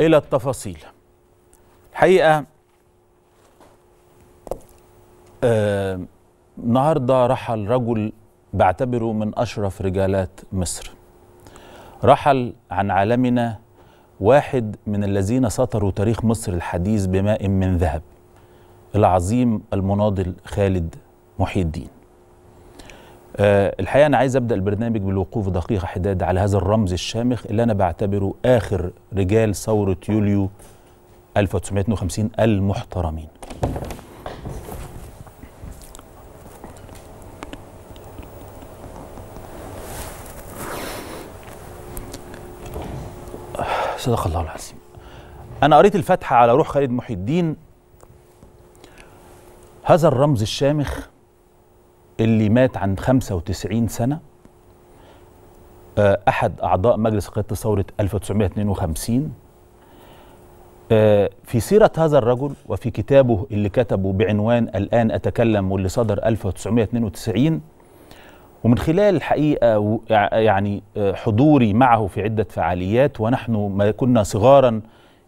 إلى التفاصيل الحقيقة آه، النهاردة رحل رجل بعتبره من أشرف رجالات مصر رحل عن عالمنا واحد من الذين سطروا تاريخ مصر الحديث بماء من ذهب العظيم المناضل خالد محي الدين آه، الحقيقه انا عايز ابدا البرنامج بالوقوف دقيقه حداد على هذا الرمز الشامخ اللي انا بعتبره اخر رجال ثوره يوليو 1952 المحترمين صدق الله العظيم انا قريت الفاتحه على روح خالد محي الدين هذا الرمز الشامخ اللي مات عن 95 سنة آه، أحد أعضاء مجلس قيادة ثورة 1952 آه، في سيرة هذا الرجل وفي كتابه اللي كتبه بعنوان الآن أتكلم واللي صدر 1992 ومن خلال الحقيقة يعني آه، حضوري معه في عدة فعاليات ونحن ما كنا صغارا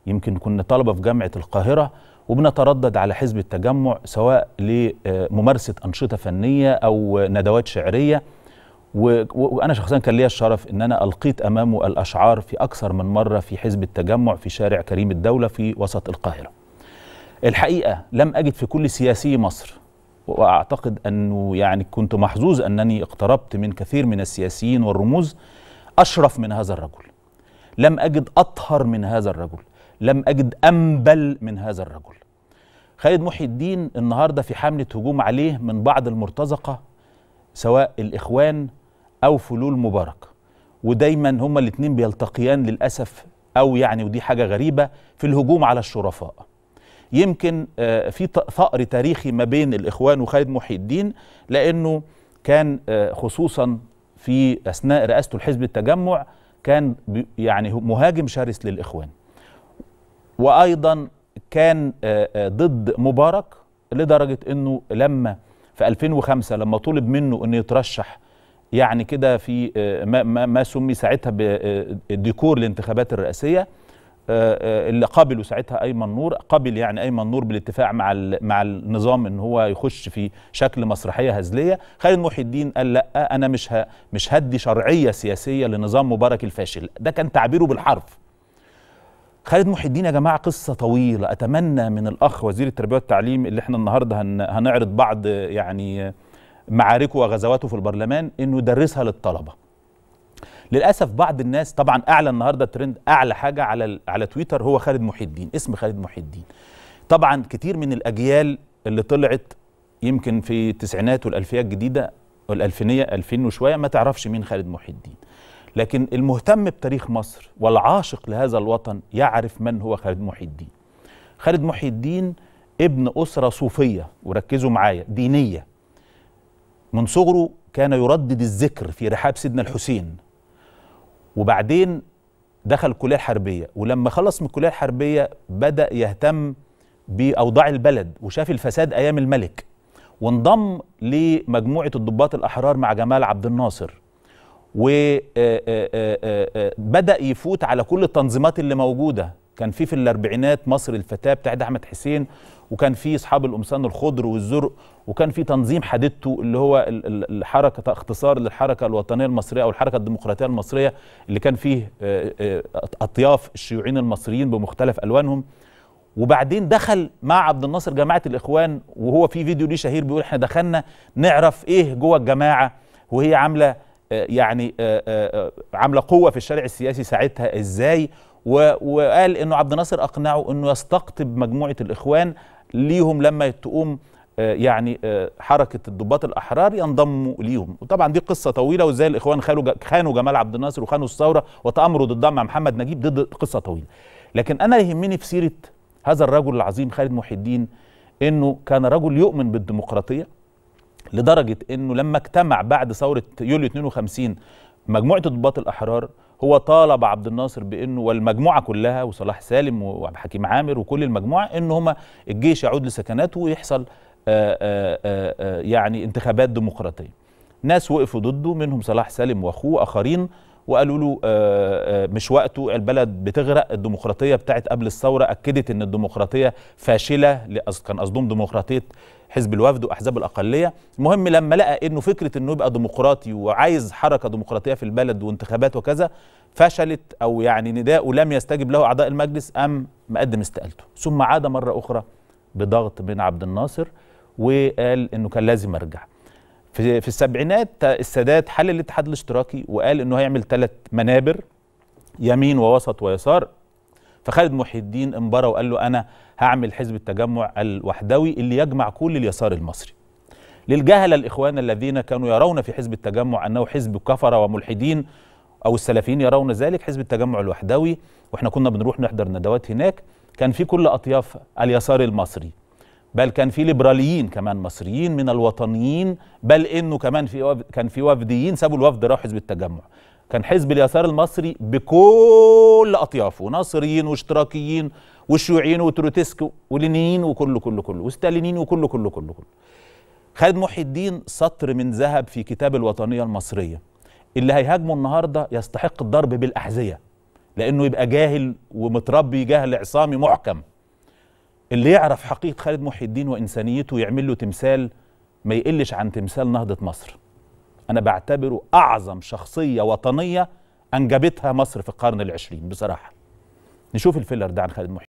يمكن كنا طلبة في جامعة القاهرة وبنتردد على حزب التجمع سواء لممارسه انشطه فنيه او ندوات شعريه وانا شخصيا كان ليا الشرف ان انا القيت امامه الاشعار في اكثر من مره في حزب التجمع في شارع كريم الدوله في وسط القاهره. الحقيقه لم اجد في كل سياسي مصر واعتقد انه يعني كنت محظوظ انني اقتربت من كثير من السياسيين والرموز اشرف من هذا الرجل. لم اجد اطهر من هذا الرجل، لم أجد أنبل من هذا الرجل خالد محي الدين النهاردة في حملة هجوم عليه من بعض المرتزقة سواء الإخوان أو فلول مبارك ودايما هما الاتنين بيلتقيان للأسف أو يعني ودي حاجة غريبة في الهجوم على الشرفاء يمكن آه، في ثأر تاريخي ما بين الإخوان وخالد محي الدين لأنه كان آه، خصوصا في أثناء رئاسته لحزب التجمع كان يعني مهاجم شرس للإخوان وايضا كان آه، آه، ضد مبارك لدرجه انه لما في 2005 لما طلب منه انه يترشح يعني كده في آه، ما, ما سمي ساعتها بديكور الانتخابات الرئاسيه اللي قابله ساعتها ايمن نور قبل يعني ايمن نور بالاتفاق مع مع النظام ان هو يخش في شكل مسرحيه هزليه خالد محي الدين قال لا انا مش مش هدي شرعيه سياسيه لنظام مبارك الفاشل ده كان تعبيره بالحرف خالد محي الدين يا جماعه قصه طويله اتمنى من الاخ وزير التربيه والتعليم اللي احنا النهارده هن... هنعرض بعض يعني معاركه وغزواته في البرلمان انه يدرسها للطلبه للاسف بعض الناس طبعا اعلى النهارده ترند اعلى حاجه على على تويتر هو خالد محي الدين اسم خالد محي الدين طبعا كتير من الاجيال اللي طلعت يمكن في التسعينات والالفيه الجديده والالفينيه 2000 وشويه ما تعرفش مين خالد محي الدين لكن المهتم بتاريخ مصر والعاشق لهذا الوطن يعرف من هو خالد محي الدين خالد محي الدين ابن أسرة صوفية وركزوا معايا دينية من صغره كان يردد الذكر في رحاب سيدنا الحسين وبعدين دخل الكلية الحربية ولما خلص من الكلية الحربية بدأ يهتم بأوضاع البلد وشاف الفساد أيام الملك وانضم لمجموعة الضباط الأحرار مع جمال عبد الناصر وبدا آه، آه، آه، يفوت على كل التنظيمات اللي موجوده كان في في الاربعينات مصر الفتاه بتاعت احمد حسين وكان في اصحاب القمصان الخضر والزرق وكان في تنظيم حديدته اللي هو الحركه اختصار للحركه الوطنيه المصريه او الحركه الديمقراطيه المصريه اللي كان فيه اطياف الشيوعيين المصريين بمختلف الوانهم وبعدين دخل مع عبد الناصر جماعه الاخوان وهو في فيديو ليه شهير بيقول احنا دخلنا نعرف ايه جوه الجماعه وهي عامله يعني آه، آه، آه، عامله قوه في الشارع السياسي ساعتها ازاي وقال انه عبد الناصر اقنعه انه يستقطب مجموعه الاخوان ليهم لما تقوم يعني حركه الضباط الاحرار ينضموا ليهم وطبعا دي قصه طويله وازاي الاخوان خانوا جمال عبد الناصر وخانوا الثوره وتامروا ضد مع محمد نجيب ضد قصه طويله لكن انا يهمني في سيره هذا الرجل العظيم خالد محي الدين انه كان رجل يؤمن بالديمقراطيه لدرجه انه لما اجتمع بعد ثوره يوليو 52 مجموعه الضباط الاحرار هو طالب عبد الناصر بانه والمجموعه كلها وصلاح سالم وعبد الحكيم عامر وكل المجموعه ان هم الجيش يعود لسكناته ويحصل آآ آه، آآ آه، آه، يعني انتخابات ديمقراطيه ناس وقفوا ضده منهم صلاح سالم واخوه اخرين وقالوا له آه، آه، مش وقته البلد بتغرق الديمقراطيه بتاعت قبل الثوره اكدت ان الديمقراطيه فاشله كان قصدهم ديمقراطيه حزب الوفد واحزاب الاقليه المهم لما لقى انه فكره انه يبقى ديمقراطي وعايز حركه ديمقراطيه في البلد وانتخابات وكذا فشلت او يعني نداءه لم يستجب له اعضاء المجلس ام مقدم استقالته ثم عاد مره اخرى بضغط من عبد الناصر وقال انه كان لازم ارجع في في السبعينات السادات حل الاتحاد الاشتراكي وقال انه هيعمل ثلاث منابر يمين ووسط ويسار فخالد محي الدين انبرى وقال له انا هعمل حزب التجمع الوحدوي اللي يجمع كل اليسار المصري للجهله الاخوان الذين كانوا يرون في حزب التجمع انه حزب كفره وملحدين او السلفيين يرون ذلك حزب التجمع الوحدوي واحنا كنا بنروح نحضر ندوات هناك كان في كل اطياف اليسار المصري بل كان في ليبراليين كمان مصريين من الوطنيين بل انه كمان في كان في وفديين سابوا الوفد راحوا حزب التجمع كان حزب اليسار المصري بكل اطيافه ناصريين واشتراكيين وشيوعيين وتروتسك ولينيين وكله كله كله وستالينيين وكله كله كله كله خالد محي الدين سطر من ذهب في كتاب الوطنيه المصريه اللي هيهاجمه النهارده يستحق الضرب بالاحذيه لانه يبقى جاهل ومتربي جهل عصامي محكم اللي يعرف حقيقه خالد محي الدين وانسانيته يعمل له تمثال ما يقلش عن تمثال نهضه مصر انا بعتبره اعظم شخصيه وطنيه انجبتها مصر في القرن العشرين بصراحه نشوف الفيلر ده عن خالد محي